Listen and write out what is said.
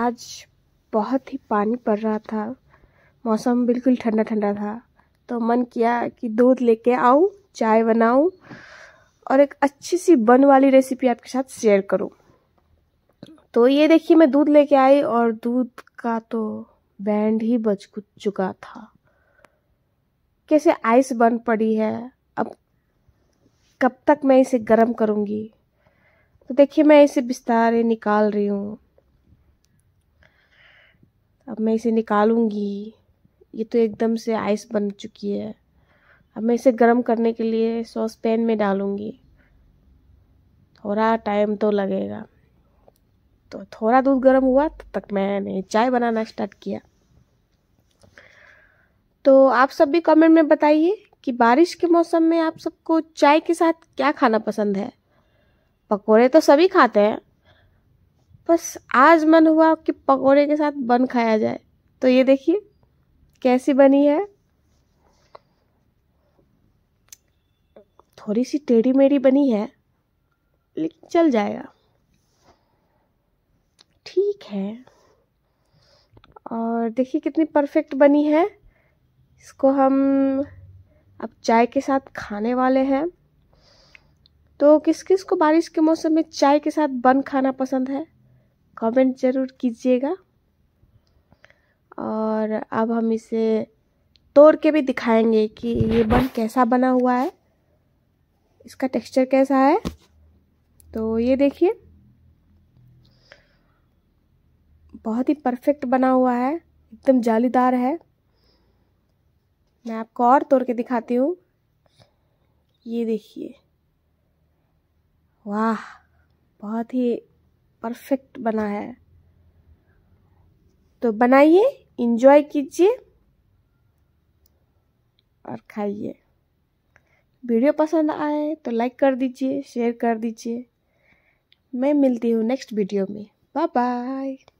आज बहुत ही पानी पड़ रहा था मौसम बिल्कुल ठंडा ठंडा था तो मन किया कि दूध लेके आऊँ चाय बनाऊँ और एक अच्छी सी बन वाली रेसिपी आपके साथ शेयर करूँ तो ये देखिए मैं दूध लेके आई और दूध का तो बैंड ही बच चुका था कैसे आइस बन पड़ी है अब कब तक मैं इसे गर्म करूँगी तो देखिए मैं इसे बिस्तारे निकाल रही हूँ अब मैं इसे निकालूंगी ये तो एकदम से आइस बन चुकी है अब मैं इसे गर्म करने के लिए सॉस पैन में डालूंगी थोड़ा टाइम तो लगेगा तो थोड़ा दूध गर्म हुआ तब तो तक मैंने चाय बनाना स्टार्ट किया तो आप सब भी कमेंट में बताइए कि बारिश के मौसम में आप सबको चाय के साथ क्या खाना पसंद है पकोड़े तो सभी खाते हैं बस आज मन हुआ कि पकोड़े के साथ बन खाया जाए तो ये देखिए कैसी बनी है थोड़ी सी टेढ़ी मेढ़ी बनी है लेकिन चल जाएगा ठीक है और देखिए कितनी परफेक्ट बनी है इसको हम अब चाय के साथ खाने वाले हैं तो किस किस को बारिश के मौसम में चाय के साथ बन खाना पसंद है कमेंट ज़रूर कीजिएगा और अब हम इसे तोड़ के भी दिखाएंगे कि ये बन कैसा बना हुआ है इसका टेक्सचर कैसा है तो ये देखिए बहुत ही परफेक्ट बना हुआ है एकदम जालीदार है मैं आपको और तोड़ के दिखाती हूँ ये देखिए वाह बहुत ही परफेक्ट बना है तो बनाइए इंजॉय कीजिए और खाइए वीडियो पसंद आए तो लाइक कर दीजिए शेयर कर दीजिए मैं मिलती हूँ नेक्स्ट वीडियो में बाय बाय